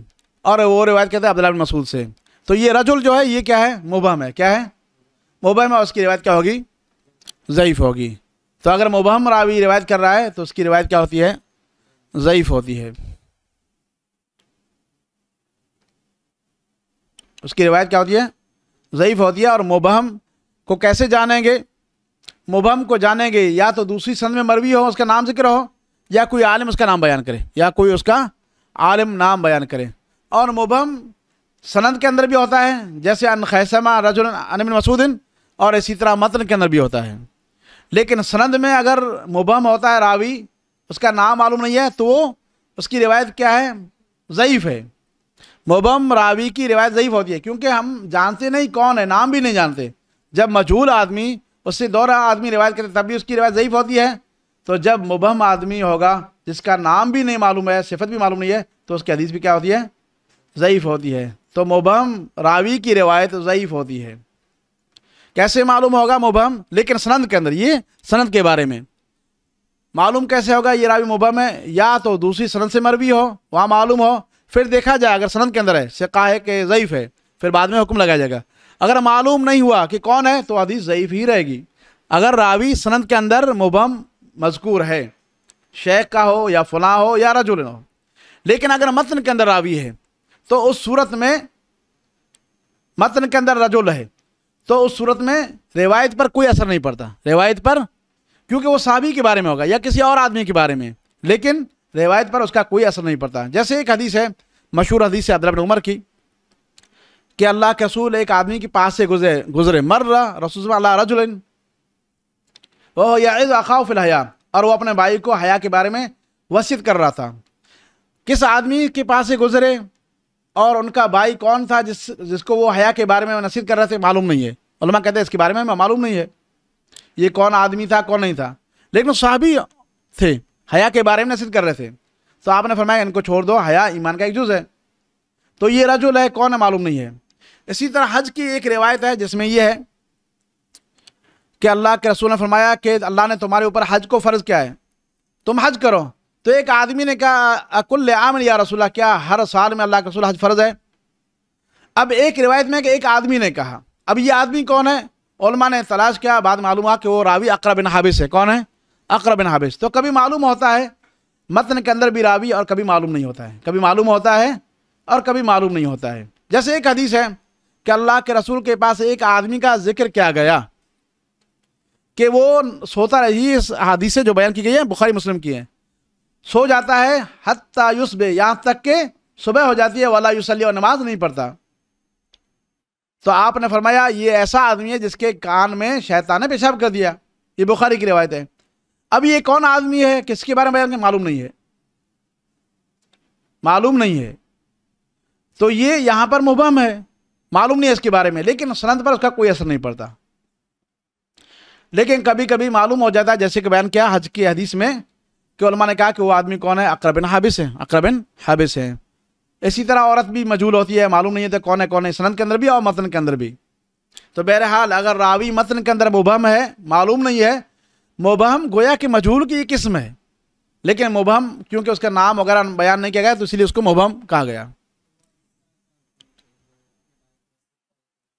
और वो रिवायत कहते हैं अब्दुल्ला बिन मसूद से तो ये रजुल जो है ये क्या है मुबहम है क्या है मुबहम है उसकी रिवायत क्या होगी ज़ईफ़ होगी तो अगर मुबहम रावी रिवायत कर रहा है तो उसकी रिवायत क्या होती है ज़यीफ़ होती है उसकी रिवायत क्या होती है ज़ईफ़ होती है और मुबहम को कैसे जानेंगे मुबम को जानेंगे या तो दूसरी सन में मरवी हो उसका नाम जिक्र हो या कोई आलिम उसका नाम बयान करे या कोई उसका आलिम नाम बयान करे और मुबम सनद के अंदर भी होता है जैसे अन खैसमा रजुल अनमिन मसूदिन और इसी तरह मतन के अंदर भी होता है लेकिन सनद में अगर मुबम होता है रावी उसका नाम मालूम नहीं है तो वो उसकी रिवायत क्या है ज़यीफ़ है मुबम रावी की रिवायत ज़यीफ़ होती है क्योंकि हम जानते नहीं कौन है नाम भी नहीं जानते जब मजहूल आदमी उससे दो रहा आदमी रिवायत करते तब भी उसकी रिवायत ज़यीफ़ होती है तो जब मुबहम आदमी होगा जिसका नाम भी नहीं मालूम है सिफत भी मालूम नहीं है तो उसकी हदीस भी क्या होती है ज़यीफ़ होती है तो मुबहम रावी की रिवायत ज़यीफ़ होती है कैसे मालूम होगा मुबहम लेकिन सनद के अंदर ये सनद के बारे में मालूम कैसे होगा ये रावी मुबहम है या तो दूसरी सनद से मरवी हो वहाँ मालूम हो फिर देखा जाए अगर सनद के अंदर है सिका है कि ज़यीफ़ है फिर बाद में हुक्म लगाया जाएगा अगर मालूम नहीं हुआ कि कौन है तो हदीस ज़यीफ़ ही रहेगी अगर रावी सनद के अंदर मुबम मजकूर है शेख का हो या फला हो या रजुल हो लेकिन अगर मतन के अंदर रावी है तो उस सूरत में मतन के अंदर रजुल है तो उस सूरत में रिवायत पर कोई असर नहीं पड़ता रिवायत पर क्योंकि वो साबी के बारे में होगा या किसी और आदमी के बारे में लेकिन रिवायत पर उसका कोई असर नहीं पड़ता जैसे एक हदीस है मशहूर हदीस है अदरब उमर की कि अल्लाह के रसूल एक आदमी के पास से गुजरे गुजरे मर रहा रसूल अल्लाह ओह वह याज फिल हया और वो अपने भाई को हया के बारे में वसीत कर रहा था किस आदमी के पास से गुजरे और उनका भाई कौन था जिस जिसको वो हया के बारे में नसीहत कर रहे थे मालूम नहीं है उलमा कहते हैं इसके बारे में मालूम नहीं है ये कौन आदमी था कौन नहीं था लेकिन साहबी थे हया के बारे में नसीहत कर रहे थे तो आपने फरमाया इनको छोड़ दो हया ईमान का एक जुज़ है तो ये रजुल है कौन है मालूम नहीं है इसी तरह हज की एक रिवायत है जिसमें यह है कि अल्लाह के रसूल ने फरमाया कि अल्लाह ने तुम्हारे ऊपर हज को फ़र्ज़ किया है तुम हज करो तो एक आदमी ने कहा अकुल आम या रसूल क्या हर साल में अल्लाह के रसूल हज फ़र्ज़ है अब एक रिवायत में कि एक आदमी ने कहा अब ये आदमी कौन है ओलमा ने तलाश किया बाद मालूम हुआ कि वो रावी अकरा बिन हाबिस है कौन है अकरा बिन हाबिस तो कभी मालूम होता है मतन के अंदर भी रावी और कभी मालूम नहीं होता है कभी मालूम होता है और कभी मालूम नहीं होता है जैसे एक हदीस है कि अल्लाह के रसूल के पास एक आदमी का जिक्र किया गया कि वो सोता रहे इस हादीसे जो बयान की गई है बुखारी मुस्लिम की हैं सो जाता है हत्ता यहाँ तक के सुबह हो जाती है वाला युसली और नमाज नहीं पढ़ता तो आपने फरमाया ये ऐसा आदमी है जिसके कान में शैतान ने पेशाब कर दिया ये बुखारी की रिवायत है अब ये कौन आदमी है किसके बारे में मालूम नहीं है मालूम नहीं है तो ये यहाँ पर मुबम है मालूम नहीं है इसके बारे में लेकिन सनत पर उसका कोई असर नहीं पड़ता लेकिन कभी कभी मालूम हो जाता है जैसे कि बयान किया हज की हदीस में कि ने कहा कि वो आदमी कौन है अक्रबिन हाबिस है अक्रबिन हाबिस है इसी तरह औरत भी मजूल होती है मालूम नहीं होता तो कौन है कौन है सनत के अंदर भी और मतन के अंदर भी तो बहरहाल अगर रावी मतन के अंदर मुबहम है मालूम नहीं है मुबहम गोया कि मजहूल की किस्म है लेकिन मुबहम क्योंकि उसका नाम वगैरह बयान नहीं किया गया तो इसीलिए उसको मुबहम कहा गया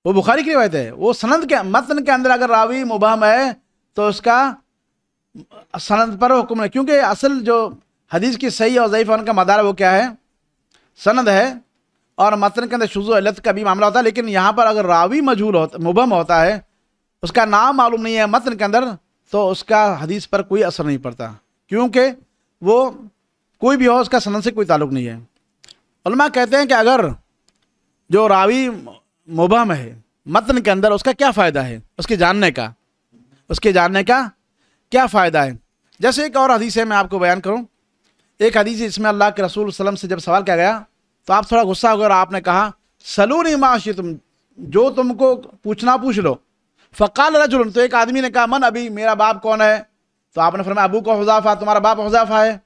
वो बुखारी की रिवायत है वो सनद के मतन के अंदर अगर रावी मुबाम है तो उसका सनद पर हुक्म है क्योंकि असल जो हदीस की सही और ज़यीफ़ का मदार वो क्या है सनद है और मतन के अंदर शुजो अलत का भी मामला होता है लेकिन यहाँ पर अगर रावी मजहूल होता मुबम होता है उसका नाम मालूम नहीं है मतन के अंदर तो उसका हदीस पर कोई असर नहीं पड़ता क्योंकि वो कोई भी हो उसका सनद से कोई ताल्लुक नहीं है कहते हैं कि अगर जो रावी मुबा है मतन के अंदर उसका क्या फ़ायदा है उसके जानने का उसके जानने का क्या फ़ायदा है जैसे एक और हदीस है मैं आपको बयान करूँ एक हदीस इसमें अल्लाह के रसूल वसलम से जब सवाल किया गया तो आप थोड़ा गुस्सा हो गया और आपने कहा सलूनी माशी तुम जो तुमको पूछना पूछ लो फ़काल रजुल तो एक आदमी ने कहा मन अभी मेरा बाप कौन है तो आपने फरमाया अबू का हजाफा तुम्हारा बाप हजाफा है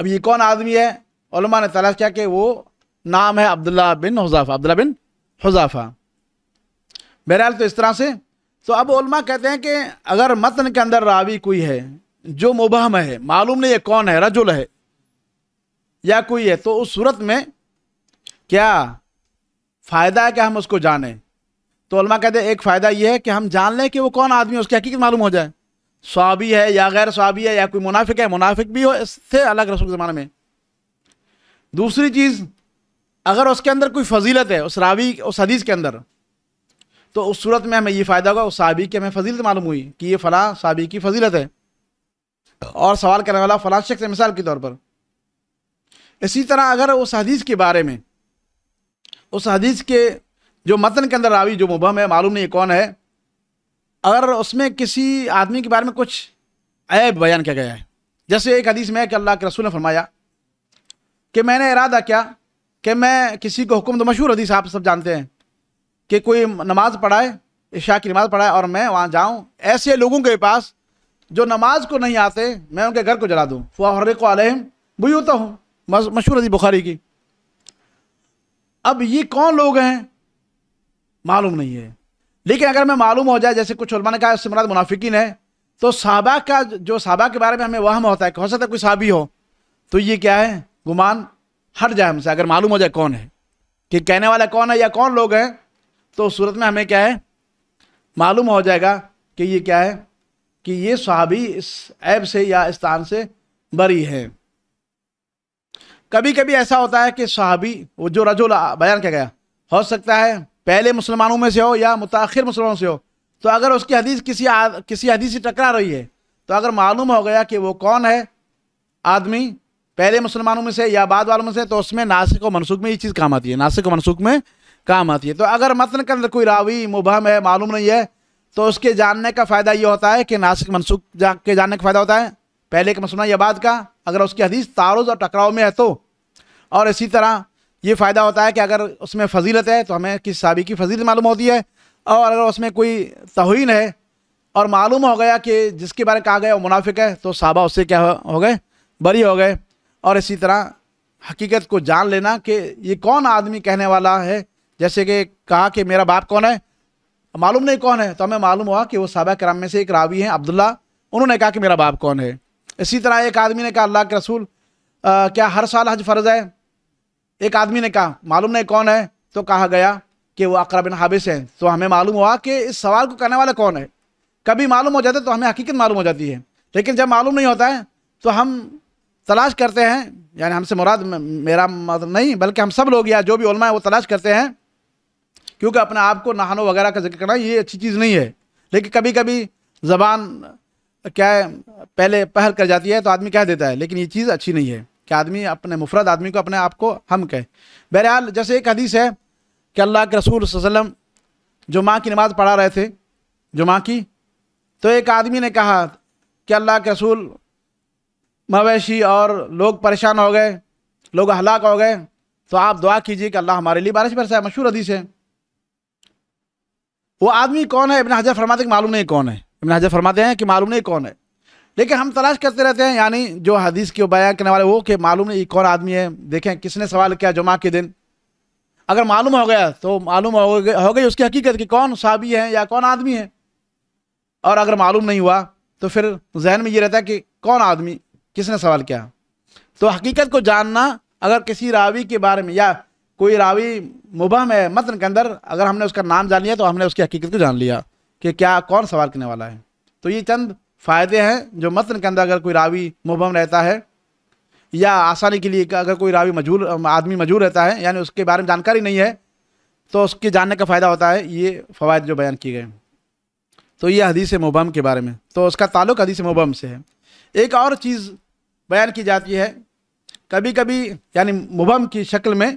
अब ये कौन आदमी है ने तलाश किया कि वो नाम है अब्दुल्ला बिन हुजाफा अब्दुल्ला बिन हुजाफा बहरहाल तो इस तरह से तो अब उलमा कहते हैं कि अगर मतन के अंदर रावी कोई है जो मुबहम है मालूम नहीं है कौन है रजुल है या कोई है तो उस सूरत में क्या फ़ायदा है कि हम उसको जानें तो उलमा कहते हैं एक फ़ायदा यह है कि हम जान लें कि वो कौन आदमी है उसकी हकीकत मालूम हो जाए स्वाबी है या गैर स्वाबी है या कोई मुनाफिक है मुनाफिक भी हो इससे अलग रसूल ज़माने में दूसरी चीज़ अगर उसके अंदर कोई फजीलत है उस रावी उस हदीस के अंदर तो उस सूरत में हमें ये फ़ायदा होगा उस सबी की हमें फजीलत मालूम हुई कि ये फ़लाँ सबी की फजीलत है और सवाल करने वाला फ़लाँ शख्स है मिसाल के तौर पर इसी तरह अगर उस हदीस के बारे में उस हदीस के जो मतन के अंदर रावी जो मुबम है मालूम नहीं कौन है अगर उसमें किसी आदमी के बारे में कुछ ऐब बयान किया गया है जैसे एक हदीस में कि अल्लाह के रसूल ने फरमाया कि मैंने इरादा किया कि मैं किसी को हुक्म तो मशहूर हदीस आप सब जानते हैं कि कोई नमाज पढ़ाए इशा की नमाज पढ़ाए और मैं वहाँ जाऊँ ऐसे लोगों के पास जो नमाज को नहीं आते मैं उनके घर को जला दूँ फ़ुहर को आलम वही होता हूँ मशहूर हदीस बुखारी की अब ये कौन लोग हैं मालूम नहीं है लेकिन अगर मैं मालूम हो जाए जैसे कुछ उलमा ने कहा सिमरात मुनाफिकिन है तो साहबा का जो साहबा के बारे में हमें वहम होता है हो सकता है कोई साहबी हो तो ये क्या है गुमान हट जाए हमसे अगर मालूम हो जाए कौन है कि कहने वाला कौन है या कौन लोग हैं तो सूरत में हमें क्या है मालूम हो जाएगा कि ये क्या है कि ये सहाबी इस ऐब से या स्थान से बरी है कभी कभी ऐसा होता है कि सहाबी वो जो रजो बयान किया गया हो सकता है पहले मुसलमानों में से हो या मुताखिर मुसलमानों से हो तो अगर उसकी हदीस किसी आद, किसी हदीस से टकरा रही है तो अगर मालूम हो गया कि वो कौन है आदमी पहले मुसलमानों में से या बाद वालों में से तो उसमें नासिक व मनसूख में ये चीज़ काम आती है नासिक व मनसूख में काम आती है तो अगर मतन के अंदर कोई रावी मुबहम है मालूम नहीं है तो उसके जानने का फ़ायदा ये होता है कि नासिक मनसूख जा के जानने का फ़ायदा होता है पहले के मुसलमान या बाद का अगर उसकी हदीस तारुज और टकराव में है तो और इसी तरह ये फ़ायदा होता है कि अगर उसमें फजीलत है तो हमें किस साबी की फजीलत मालूम होती है और अगर उसमें कोई तोहन है और मालूम हो गया कि जिसके बारे में कहा गया वो मुनाफिक है तो साहबा उससे क्या हो गए बरी हो गए और इसी तरह हकीकत को जान लेना कि ये कौन आदमी कहने वाला है जैसे कि कहा कि मेरा बाप कौन है मालूम नहीं कौन है तो हमें मालूम हुआ कि वो सबा कराम में से एक रावी हैं अब्दुल्ला उन्होंने कहा कि मेरा बाप कौन है इसी तरह एक आदमी ने कहा अल्लाह के रसूल आ, क्या हर साल हज फ़र्ज़ है एक आदमी ने कहा मालूम नहीं कौन है तो कहा गया कि वो अकरा हाबिस हैं तो हमें मालूम हुआ कि इस सवाल को करने वाला कौन है कभी मालूम हो जाता है तो हमें हकीकत मालूम हो जाती है लेकिन जब मालूम नहीं होता है तो हम तलाश करते हैं यानी हमसे मुराद मेरा मतलब नहीं बल्कि हम सब लोग या जो भी है वो तलाश करते हैं क्योंकि अपने आप को नहानो वगैरह का जिक्र करना ये अच्छी चीज़ नहीं है लेकिन कभी कभी ज़बान क्या है पहले पहल कर जाती है तो आदमी कह देता है लेकिन ये चीज़ अच्छी नहीं है कि आदमी अपने मुफरद आदमी को अपने आप को हम कहे बहरहाल जैसे एक हदीस है कि अल्लाह के रसूल वसलम जो माँ की नमाज़ पढ़ा रहे थे जुमा की तो एक आदमी ने कहा कि अल्लाह के रसूल मवेशी और लोग परेशान हो गए लोग हलाक हो गए तो आप दुआ कीजिए कि अल्लाह हमारे लिए बारिश बरसाए मशहूर हदीस है वो आदमी कौन है इबन हजर फरमाते हैं मालूम नहीं कौन है इबन हजर फरमाते हैं कि मालूम नहीं कौन है लेकिन हम तलाश करते रहते हैं यानी जो हदीस के बयान करने वाले वो कि मालूम नहीं कौन आदमी है देखें किसने सवाल किया जुमा के दिन अगर मालूम हो गया तो मालूम हो गई हो गई उसकी हकीकत कि कौन साबी है या कौन आदमी है और अगर मालूम नहीं हुआ तो फिर जहन में ये रहता है कि कौन आदमी किसने सवाल किया तो हकीकत को जानना अगर किसी रावी के बारे में या कोई रावी मुबहम है मतन के अंदर अगर हमने उसका नाम जान लिया तो हमने उसकी हकीकत को जान लिया कि क्या कौन सवाल करने वाला है तो ये चंद फ़ायदे हैं जो मतन के अंदर अगर कोई रावी मुबम रहता है या आसानी के लिए अगर कोई रावी मजूर आदमी मजूर रहता है यानी उसके बारे में जानकारी नहीं है तो उसके जानने का फ़ायदा होता है ये फ़वाद जो बयान किए गए तो ये हदीस मुबम के बारे में तो उसका ताल्लुक हदीस मुबम से है एक और चीज़ बयान की जाती है कभी कभी यानी मुबम की शक्ल में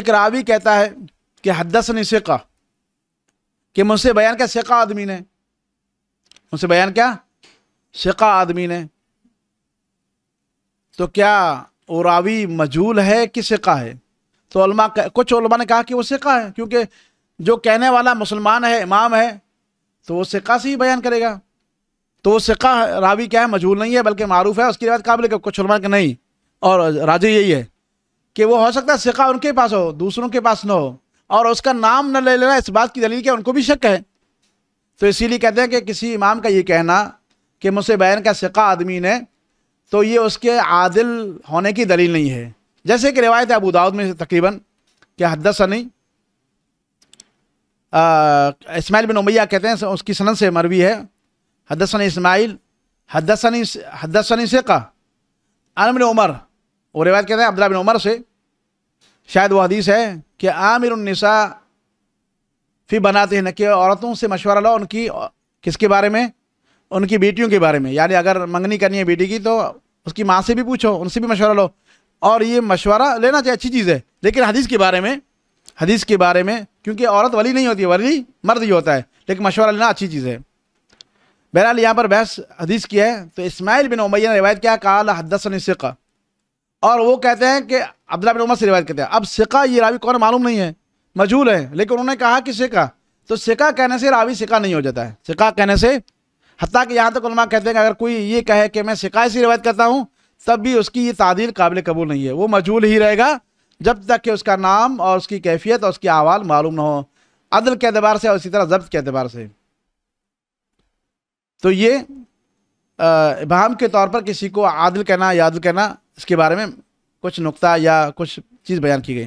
एक रावी कहता है कि ने सिका कि मुझसे बयान क्या शेखा आदमी ने मुझसे बयान क्या सिका आदमी ने तो क्या वो रावी मजूल है कि शेखा है तो उल्मा कुछ ने कहा कि वो शेखा है क्योंकि जो कहने वाला मुसलमान है इमाम है तो वो सिका से ही बयान करेगा तो वो सिक्का रावी क्या है मजहूल नहीं है बल्कि मारूफ है उसके बाद काबिल कुछ के नहीं और राजा यही है कि वो हो सकता है सिक्का उनके पास हो दूसरों के पास ना हो और उसका नाम न ले लेना इस बात की दलील क्या उनको भी शक है तो इसीलिए कहते हैं कि किसी इमाम का ये कहना कि मुझसे बैन का सिक्का आदमी ने तो ये उसके आदिल होने की दलील नहीं है जैसे कि रिवायत है अबू दाऊद में तकरीबन कि हद सनी इसमाइल बिन उमैया कहते हैं उसकी सनत से मरवी है हदसन इसमाइल हदसन हदसन सेका आमिर उमर और रिवायत कहते हैं अब्दुल्ला बिन उमर से शायद वो हदीस है कि आमिर उन्निसा फिर बनाते हैं न कि औरतों से मशवरा लो उनकी किसके बारे में उनकी बेटियों के बारे में यानी अगर मंगनी करनी है बेटी की तो उसकी माँ से भी पूछो उनसे भी मशवरा लो और ये मशवरा लेना चाहिए अच्छी चीज़ है लेकिन हदीस के बारे में हदीस के बारे में क्योंकि औरत वली नहीं होती है वली मर्द ही होता है लेकिन मशवरा लेना अच्छी चीज़ है बहरहाल यहाँ पर बहस हदीस की है तो इसमाइल बिन उमैया ने रिवायत किया काला हदसन सिका और वो कहते हैं कि अब्दुल्ला बिन उमर से रिवायत कहते हैं अब सिका ये रावी कौन मालूम नहीं है मजहूल है लेकिन उन्होंने कहा कि सिका तो सिका कहने से रावी सिका नहीं हो जाता है सिका कहने से हती कि यहाँ तक तो कहते हैं कि अगर कोई ये कहे कि मैं सिका से रिवायत करता हूँ तब भी उसकी ये तादील काबिल कबूल नहीं है वो मजहूल ही रहेगा जब तक कि उसका नाम और उसकी कैफियत और उसकी आवाज़ मालूम ना हो अदल के अतबार से और इसी तरह जब्त के अतबार से तो ये इबाम के तौर पर किसी को आदल कहना या कहना इसके बारे में कुछ नुकता या कुछ चीज़ बयान की गई